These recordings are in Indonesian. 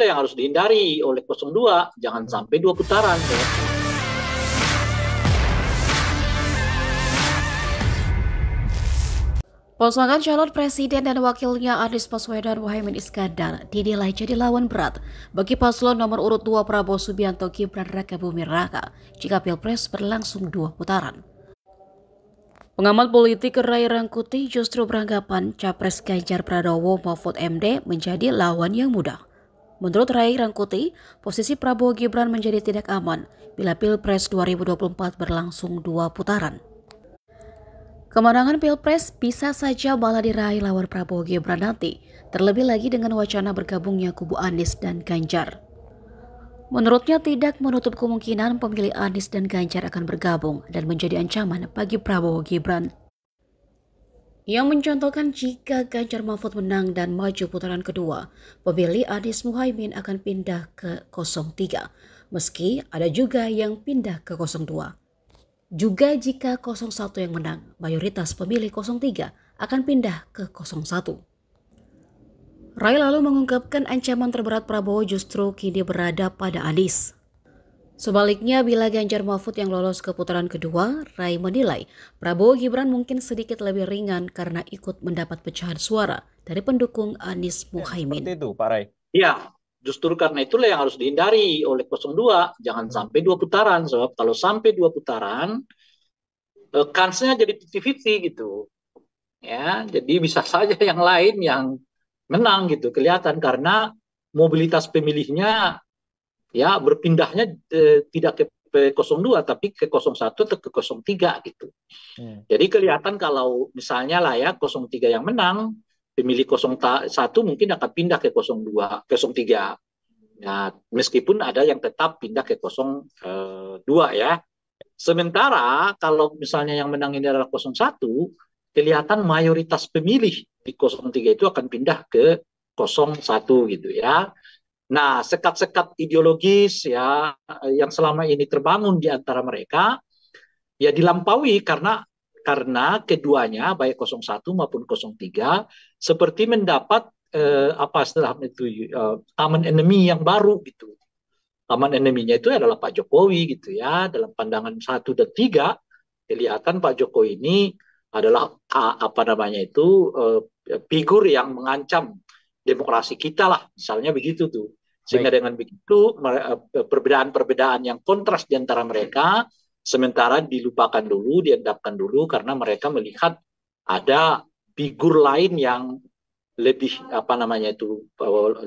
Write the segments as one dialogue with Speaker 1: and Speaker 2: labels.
Speaker 1: itulah yang harus dihindari oleh 02. Jangan sampai dua putaran. Ya.
Speaker 2: Pasangan calon presiden dan wakilnya Anies Baswedan Muhaimin Iskandar dinilai jadi lawan berat bagi paslon nomor urut 2 Prabowo Subianto Gibran Raka Bumi Raka jika Pilpres berlangsung dua putaran. Pengamat politik Rai Rangkuti justru beranggapan Capres Ganjar Pranowo Mahfud MD menjadi lawan yang mudah. Menurut Rai Rangkuti, posisi Prabowo Gibran menjadi tidak aman bila Pilpres 2024 berlangsung dua putaran. Kemenangan Pilpres bisa saja malah diraih lawan Prabowo Gibran nanti, terlebih lagi dengan wacana bergabungnya kubu Anies dan Ganjar. Menurutnya tidak menutup kemungkinan pemilih Anies dan Ganjar akan bergabung dan menjadi ancaman bagi Prabowo Gibran yang mencontohkan jika Ganjar Mahfud menang dan maju putaran kedua, pemilih Anies Muhaimin akan pindah ke 03, meski ada juga yang pindah ke 02. Juga jika 01 yang menang, mayoritas pemilih 03 akan pindah ke 01. Rai lalu mengungkapkan ancaman terberat Prabowo justru kini berada pada Anies. Sebaliknya, bila Ganjar Mahfud yang lolos ke putaran kedua, Rai menilai Prabowo Gibran mungkin sedikit lebih ringan karena ikut mendapat pecahan suara dari pendukung Anies ya, Muhaimin. Seperti
Speaker 1: itu, Pak Rai. Ya, justru karena itulah yang harus dihindari oleh 02. Jangan hmm. sampai dua putaran, sebab kalau sampai dua putaran, eh, kansnya jadi 50-50 gitu. Ya, jadi bisa saja yang lain yang menang gitu kelihatan karena mobilitas pemilihnya ya berpindahnya eh, tidak ke P02 tapi ke 01 atau ke 03 gitu. Hmm. Jadi kelihatan kalau misalnya lah ya 03 yang menang, pemilih 01 mungkin akan pindah ke 02, ke 03. Nah, meskipun ada yang tetap pindah ke 02 eh, ya. Sementara kalau misalnya yang menang ini adalah 01, kelihatan mayoritas pemilih di 03 itu akan pindah ke 01 gitu ya. Nah, sekat-sekat ideologis ya yang selama ini terbangun di antara mereka ya dilampaui karena karena keduanya baik 01 maupun 03 seperti mendapat eh, apa setelah itu eh, common enemy yang baru gitu. taman enemy-nya itu adalah Pak Jokowi gitu ya. Dalam pandangan satu dan tiga kelihatan Pak Jokowi ini adalah apa namanya itu eh, figur yang mengancam demokrasi kita lah, misalnya begitu tuh. Sehingga Baik. dengan begitu eh, perbedaan-perbedaan yang kontras di antara mereka sementara dilupakan dulu, diendapkan dulu karena mereka melihat ada figur lain yang lebih apa namanya itu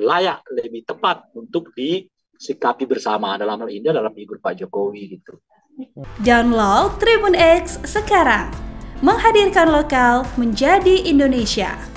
Speaker 1: layak, lebih tepat untuk disikapi bersama dalam hal ini dalam figur Pak Jokowi gitu.
Speaker 2: Download Tribun X sekarang menghadirkan lokal menjadi Indonesia.